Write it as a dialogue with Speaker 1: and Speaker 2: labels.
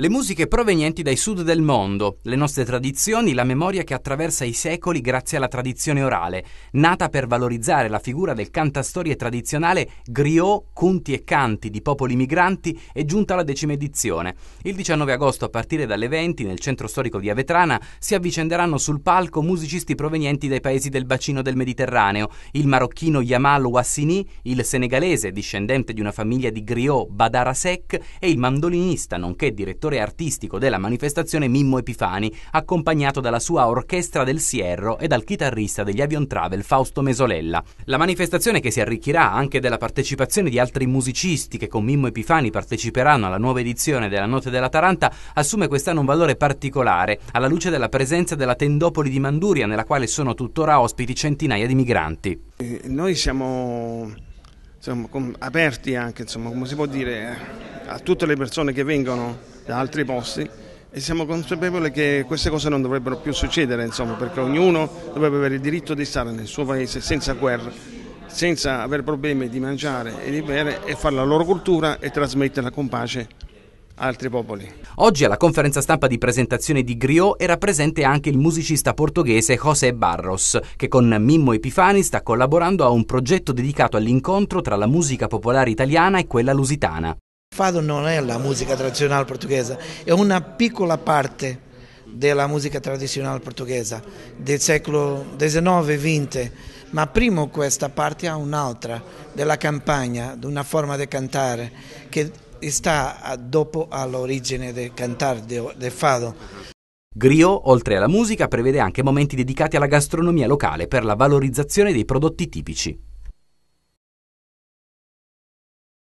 Speaker 1: Le musiche provenienti dai sud del mondo, le nostre tradizioni, la memoria che attraversa i secoli grazie alla tradizione orale, nata per valorizzare la figura del cantastorie tradizionale griot, conti e canti di popoli migranti, è giunta alla decima edizione. Il 19 agosto, a partire dalle 20, nel centro storico di Avetrana, si avvicenderanno sul palco musicisti provenienti dai paesi del bacino del Mediterraneo, il marocchino Yamal Wassini, il senegalese, discendente di una famiglia di griot Badara Sek, e il mandolinista, nonché direttore direttore artistico della manifestazione Mimmo Epifani, accompagnato dalla sua orchestra del Sierro e dal chitarrista degli Avion Travel Fausto Mesolella. La manifestazione che si arricchirà anche della partecipazione di altri musicisti che con Mimmo Epifani parteciperanno alla nuova edizione della Notte della Taranta assume quest'anno un valore particolare alla luce della presenza della tendopoli di Manduria nella quale sono tuttora ospiti centinaia di migranti.
Speaker 2: noi siamo insomma, aperti anche, insomma, come si può dire, a tutte le persone che vengono da altri posti e siamo consapevoli che queste cose non dovrebbero più succedere, insomma, perché ognuno dovrebbe avere il diritto di stare nel suo paese senza guerra, senza avere
Speaker 1: problemi di mangiare e di bere e fare la loro cultura e trasmetterla con pace altri popoli. Oggi alla conferenza stampa di presentazione di Griot era presente anche il musicista portoghese José Barros, che con Mimmo Epifani sta collaborando a un progetto dedicato all'incontro tra la musica popolare italiana e quella lusitana.
Speaker 3: Fado non è la musica tradizionale portoghese, è una piccola parte della musica tradizionale portoghese del secolo XIX e XX, ma prima questa parte ha un'altra, della campagna, di una forma di cantare che sta dopo all'origine del cantare del fado.
Speaker 1: Griot, oltre alla musica, prevede anche momenti dedicati alla gastronomia locale per la valorizzazione dei prodotti tipici.